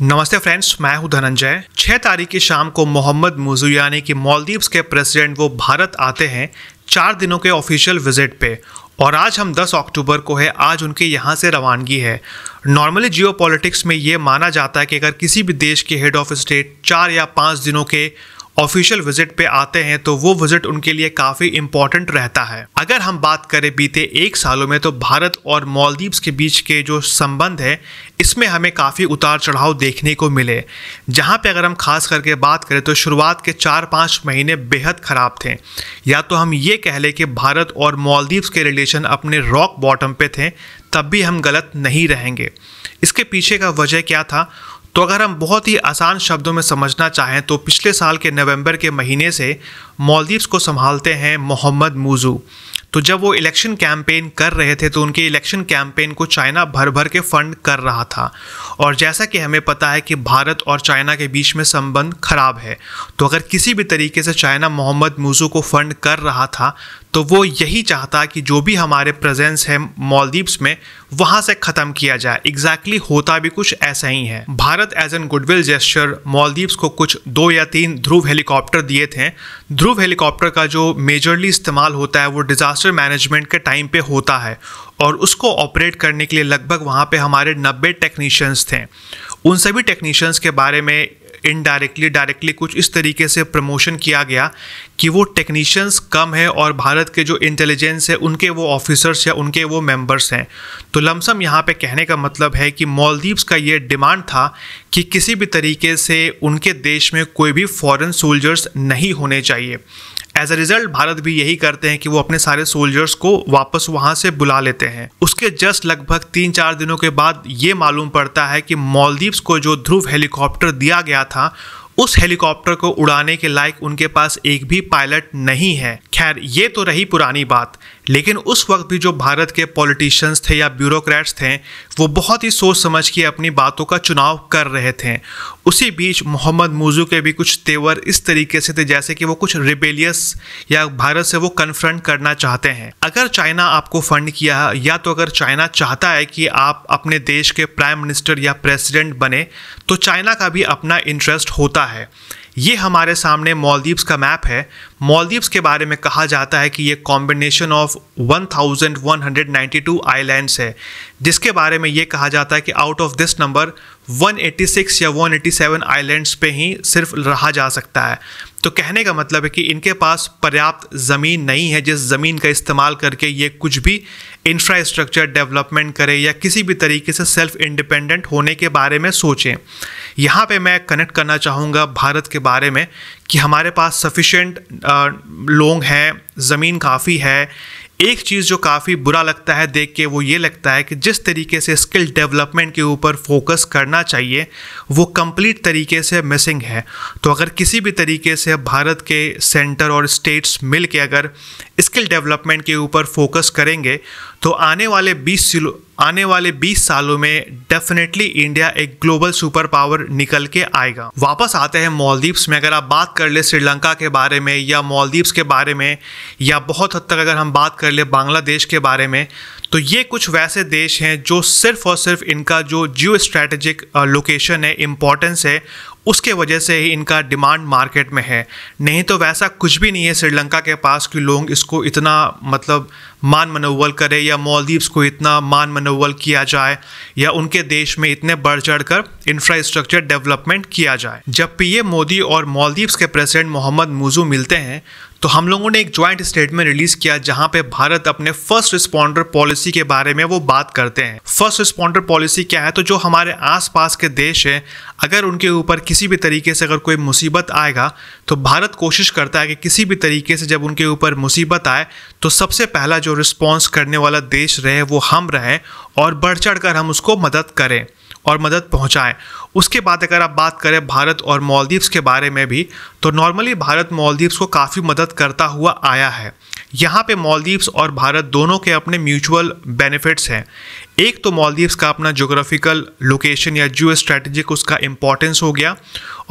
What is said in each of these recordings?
नमस्ते फ्रेंड्स मैं हूं धनंजय छह तारीख की शाम को मोहम्मद मुजुयानी यानी कि मालदीव्स के प्रेसिडेंट वो भारत आते हैं चार दिनों के ऑफिशियल विजिट पे और आज हम 10 अक्टूबर को है आज उनके यहाँ से रवानगी है नॉर्मली जियो में ये माना जाता है कि अगर किसी भी देश के हेड ऑफ स्टेट चार या पाँच दिनों के ऑफिशियल विजिट पे आते हैं तो वो विजिट उनके लिए काफी इंपॉर्टेंट रहता है अगर हम बात करें बीते एक सालों में तो भारत और मालदीव्स के बीच के जो संबंध है इसमें हमें काफ़ी उतार चढ़ाव देखने को मिले जहाँ पे अगर हम खास करके बात करें तो शुरुआत के चार पाँच महीने बेहद ख़राब थे या तो हम ये कह लें कि भारत और मालदीव्स के रिलेशन अपने रॉक बॉटम पे थे तब भी हम गलत नहीं रहेंगे इसके पीछे का वजह क्या था तो अगर हम बहुत ही आसान शब्दों में समझना चाहें तो पिछले साल के नवंबर के महीने से मालदीव्स को संभालते हैं मोहम्मद मूजू तो जब वो इलेक्शन कैंपेन कर रहे थे तो उनके इलेक्शन कैंपेन को चाइना भर भर के फंड कर रहा था और जैसा कि हमें पता है कि भारत और चाइना के बीच में संबंध खराब है तो अगर किसी भी तरीके से चाइना मोहम्मद मूज़ू को फंड कर रहा था तो वो यही चाहता कि जो भी हमारे प्रेजेंस है मॉलदीव्स में वहाँ से ख़त्म किया जाए एग्जैक्टली exactly होता भी कुछ ऐसा ही है Bharat as an goodwill gesture Maldives को कुछ दो या तीन ध्रुव हेलीकॉप्टर दिए थे ध्रुव हेलीकॉप्टर का जो मेजरली इस्तेमाल होता है वो डिज़ास्टर मैनेजमेंट के टाइम पे होता है और उसको ऑपरेट करने के लिए लगभग वहाँ पे हमारे नब्बे टेक्नीशियंस थे उन सभी टेक्नीशियंस के बारे में इनडायरेक्टली डायरेक्टली कुछ इस तरीके से प्रमोशन किया गया कि वो टेक्नीशियंस कम है और भारत के जो इंटेलिजेंस है उनके वो ऑफिसर्स या उनके वो मेंबर्स हैं तो लमसम यहाँ पे कहने का मतलब है कि मॉलदीव्स का ये डिमांड था कि किसी भी तरीके से उनके देश में कोई भी फॉरेन सोल्जर्स नहीं होने चाहिए एज अ रिजल्ट भारत भी यही करते हैं कि वो अपने सारे सोल्जर्स को वापस वहां से बुला लेते हैं उसके जस्ट लगभग तीन चार दिनों के बाद ये मालूम पड़ता है कि मालदीव्स को जो ध्रुव हेलीकॉप्टर दिया गया था उस हेलीकॉप्टर को उड़ाने के लायक उनके पास एक भी पायलट नहीं है खैर ये तो रही पुरानी बात लेकिन उस वक्त भी जो भारत के पॉलिटिशियंस थे या ब्यूरोक्रेट्स थे वो बहुत ही सोच समझ के अपनी बातों का चुनाव कर रहे थे उसी बीच मोहम्मद मूजू के भी कुछ तेवर इस तरीके से थे जैसे कि वो कुछ रिबेलियस या भारत से वो कन्फ्रंट करना चाहते हैं अगर चाइना आपको फंड किया है या तो अगर चाइना चाहता है कि आप अपने देश के प्राइम मिनिस्टर या प्रेसिडेंट बने तो चाइना का भी अपना इंटरेस्ट होता है ये हमारे सामने मॉलदीव्स का मैप है मॉलदीव्स के बारे में कहा जाता है कि ये कॉम्बिनेशन ऑफ 1192 आइलैंड्स है जिसके बारे में ये कहा जाता है कि आउट ऑफ दिस नंबर 186 या 187 आइलैंड्स पे ही सिर्फ रहा जा सकता है तो कहने का मतलब है कि इनके पास पर्याप्त ज़मीन नहीं है जिस ज़मीन का इस्तेमाल करके ये कुछ भी इंफ्रास्ट्रक्चर डेवलपमेंट करें या किसी भी तरीके से सेल्फ इंडिपेंडेंट होने के बारे में सोचें यहाँ पे मैं कनेक्ट करना चाहूँगा भारत के बारे में कि हमारे पास सफिशेंट लोग हैं ज़मीन काफ़ी है एक चीज़ जो काफ़ी बुरा लगता है देख के वो ये लगता है कि जिस तरीके से स्किल डेवलपमेंट के ऊपर फोकस करना चाहिए वो कंप्लीट तरीके से मिसिंग है तो अगर किसी भी तरीके से भारत के सेंटर और स्टेट्स मिल के अगर स्किल डेवलपमेंट के ऊपर फोकस करेंगे तो आने वाले 20 आने वाले 20 सालों में डेफिनेटली इंडिया एक ग्लोबल सुपर पावर निकल के आएगा वापस आते हैं मॉलदीव्स में अगर आप बात कर ले श्रीलंका के बारे में या मॉलदीव्स के बारे में या बहुत हद तक अगर हम बात कर ले बांग्लादेश के बारे में तो ये कुछ वैसे देश हैं जो सिर्फ और सिर्फ इनका जो जियो स्ट्रैटेजिक लोकेशन है इम्पोर्टेंस है उसके वजह से ही इनका डिमांड मार्केट में है नहीं तो वैसा कुछ भी नहीं है श्रीलंका के पास कि लोग इसको इतना मतलब मान मनोवल करें या मालदीव्स को इतना मान मनोवल किया जाए या उनके देश में इतने बढ़ चढ़ कर इंफ्रास्ट्रक्चर डेवलपमेंट किया जाए जब पीएम मोदी और मालदीव्स के प्रेसिडेंट मोहम्मद मूजू मिलते हैं तो हम लोगों ने एक ज्वाइंट स्टेटमेंट रिलीज किया जहां पे भारत अपने फर्स्ट रिस्पॉन्डर पॉलिसी के बारे में वो बात करते हैं फर्स्ट रिस्पॉन्डर पॉलिसी क्या है तो जो हमारे आसपास के देश हैं अगर उनके ऊपर किसी भी तरीके से अगर कोई मुसीबत आएगा तो भारत कोशिश करता है कि किसी भी तरीके से जब उनके ऊपर मुसीबत आए तो सबसे पहला जो रिस्पॉन्स करने वाला देश रहे वो हम रहें और बढ़ चढ़ कर हम उसको मदद करें और मदद पहुंचाएं उसके बाद अगर आप बात करें भारत और मालदीव्स के बारे में भी तो नॉर्मली भारत मालदीव्स को काफ़ी मदद करता हुआ आया है यहाँ पे मालदीव्स और भारत दोनों के अपने म्यूचुअल बेनिफिट्स हैं एक तो मालदीव्स का अपना जोग्राफिकल लोकेशन या जियो स्ट्रेटेजिक उसका इम्पोर्टेंस हो गया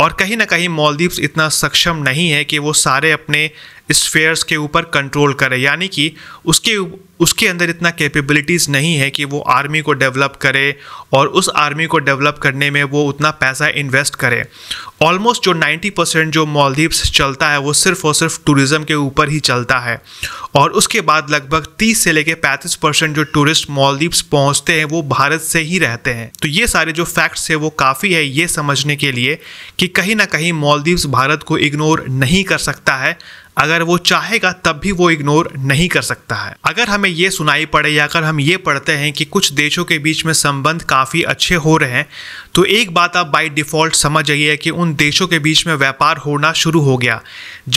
और कहीं ना कहीं मॉलदीव्स इतना सक्षम नहीं है कि वो सारे अपने स्फेयर्स के ऊपर कंट्रोल करे यानी कि उसके उसके अंदर इतना कैपेबिलिटीज़ नहीं है कि वो आर्मी को डेवलप करे और उस आर्मी को डेवलप करने में वो उतना पैसा इन्वेस्ट करे ऑलमोस्ट जो 90 परसेंट जो मॉलदीव्स चलता है वो सिर्फ और सिर्फ टूरिज़्म के ऊपर ही चलता है और उसके बाद लगभग 30 से लेकर 35 परसेंट जो टूरिस्ट मॉलदीव्स पहुँचते हैं वो भारत से ही रहते हैं तो ये सारे जो फैक्ट्स है वो काफ़ी है ये समझने के लिए कि कि कहीं ना कहीं मॉलदीव्स भारत को इग्नोर नहीं कर सकता है अगर वो चाहेगा तब भी वो इग्नोर नहीं कर सकता है अगर हमें ये सुनाई पड़े या अगर हम ये पढ़ते हैं कि कुछ देशों के बीच में संबंध काफ़ी अच्छे हो रहे हैं तो एक बात आप बाई डिफ़ॉल्ट समझ जाइए कि उन देशों के बीच में व्यापार होना शुरू हो गया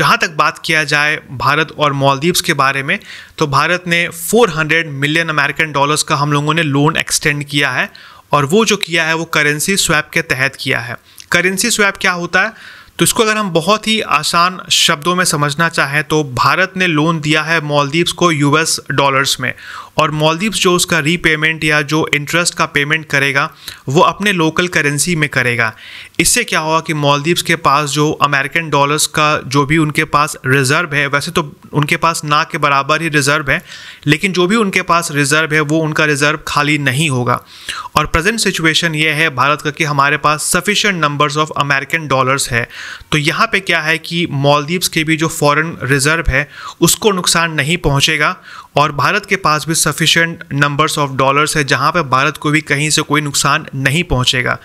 जहाँ तक बात किया जाए भारत और मालदीव्स के बारे में तो भारत ने 400 मिलियन अमेरिकन डॉलर्स का हम लोगों ने लोन एक्सटेंड किया है और वो जो किया है वो करेंसी स्वैप के तहत किया है करेंसी स्वैप क्या होता है तो इसको अगर हम बहुत ही आसान शब्दों में समझना चाहें तो भारत ने लोन दिया है मालदीव्स को यूएस डॉलर्स में और मॉलदीव जो उसका रीपेमेंट या जो इंटरेस्ट का पेमेंट करेगा वो अपने लोकल करेंसी में करेगा इससे क्या हुआ कि मॉलदीव्स के पास जो अमेरिकन डॉलर्स का जो भी उनके पास रिज़र्व है वैसे तो उनके पास ना के बराबर ही रिज़र्व है लेकिन जो भी उनके पास रिज़र्व है वो उनका रिज़र्व खाली नहीं होगा और प्रेजेंट सिचुएशन ये है भारत का कि हमारे पास sufficient numbers of American dollars है तो यहाँ पे क्या है कि मॉलदीव्स के भी जो फॉरेन रिज़र्व है उसको नुकसान नहीं पहुँचेगा और भारत के पास भी सफिशेंट नंबर्स ऑफ डॉलर्स है जहाँ पर भारत को भी कहीं से कोई नुकसान नहीं पहुँचेगा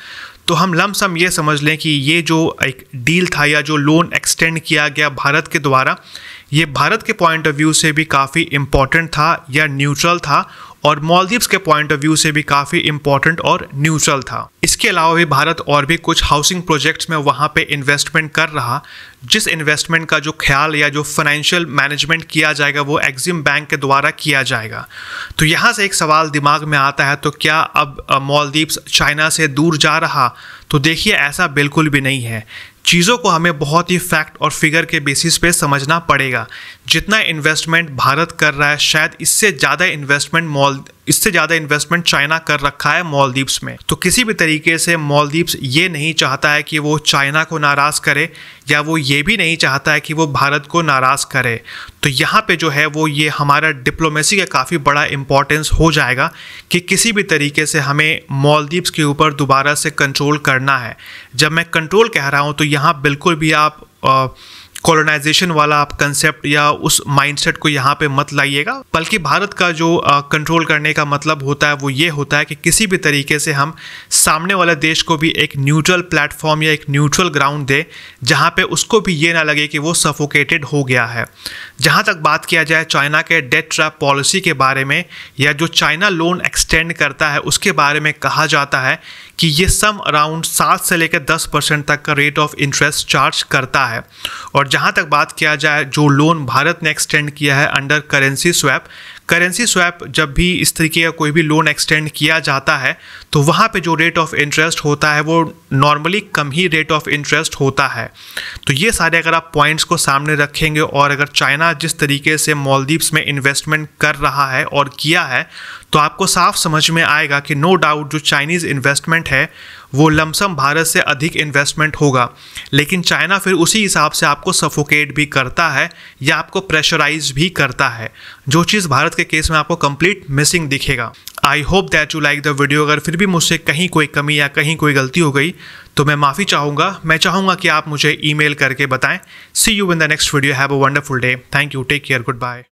तो हम लम सम ये समझ लें कि ये जो एक डील था या जो लोन एक्सटेंड किया गया भारत के द्वारा ये भारत के पॉइंट ऑफ व्यू से भी काफ़ी इम्पॉर्टेंट था या न्यूट्रल था और मालदीव्स के पॉइंट ऑफ व्यू से भी काफ़ी इंपॉर्टेंट और न्यूट्रल था इसके अलावा भी भारत और भी कुछ हाउसिंग प्रोजेक्ट्स में वहाँ पे इन्वेस्टमेंट कर रहा जिस इन्वेस्टमेंट का जो ख्याल या जो फाइनेंशियल मैनेजमेंट किया जाएगा वो एक्जिम बैंक के द्वारा किया जाएगा तो यहाँ से एक सवाल दिमाग में आता है तो क्या अब मालदीव्स चाइना से दूर जा रहा तो देखिए ऐसा बिल्कुल भी नहीं है चीज़ों को हमें बहुत ही फैक्ट और फिगर के बेसिस पे समझना पड़ेगा जितना इन्वेस्टमेंट भारत कर रहा है शायद इससे ज़्यादा इन्वेस्टमेंट मॉल इससे ज़्यादा इन्वेस्टमेंट चाइना कर रखा है मॉलदीव्स में तो किसी भी तरीके से मॉलदीव्स ये नहीं चाहता है कि वो चाइना को नाराज़ करे या वो ये भी नहीं चाहता है कि वो भारत को नाराज़ करे तो यहाँ पे जो है वो ये हमारा डिप्लोमेसी का काफ़ी बड़ा इम्पोर्टेंस हो जाएगा कि किसी भी तरीके से हमें मॉलदीव्स के ऊपर दोबारा से कंट्रोल करना है जब मैं कंट्रोल कह रहा हूँ तो यहाँ बिल्कुल भी आप आ, कॉलोनाइजेशन वाला आप कंसेप्ट या उस माइंडसेट को यहाँ पे मत लाइएगा बल्कि भारत का जो कंट्रोल करने का मतलब होता है वो ये होता है कि किसी भी तरीके से हम सामने वाले देश को भी एक न्यूट्रल प्लेटफॉर्म या एक न्यूट्रल ग्राउंड दें जहाँ पे उसको भी ये ना लगे कि वो सफोकेटेड हो गया है जहाँ तक बात किया जाए चाइना के डेट ट्रैप पॉलिसी के बारे में या जो चाइना लोन एक्सटेंड करता है उसके बारे में कहा जाता है कि ये सम अराउंड सात से लेकर दस परसेंट तक का रेट ऑफ इंटरेस्ट चार्ज करता है और जहाँ तक बात किया जाए जो लोन भारत ने एक्सटेंड किया है under currency swap currency swap जब भी इस तरीके का कोई भी लोन एक्सटेंड किया जाता है तो वहाँ पे जो रेट ऑफ इंटरेस्ट होता है वो नॉर्मली कम ही रेट ऑफ इंटरेस्ट होता है तो ये सारे अगर आप पॉइंट्स को सामने रखेंगे और अगर चाइना जिस तरीके से मॉलदीव्स में इन्वेस्टमेंट कर रहा है और किया है तो आपको साफ समझ में आएगा कि नो डाउट जो चाइनीज़ इन्वेस्टमेंट है वो लमसम भारत से अधिक इन्वेस्टमेंट होगा लेकिन चाइना फिर उसी हिसाब से आपको सफोकेट भी करता है या आपको प्रेशराइज भी करता है जो चीज़ भारत के केस में आपको कंप्लीट मिसिंग दिखेगा I hope that you like the video अगर फिर भी मुझसे कहीं कोई कमी या कहीं कोई गलती हो गई तो मैं माफ़ी चाहूँगा मैं चाहूँगा कि आप मुझे ईमेल करके बताएं see you in the next video have a wonderful day thank you take care good bye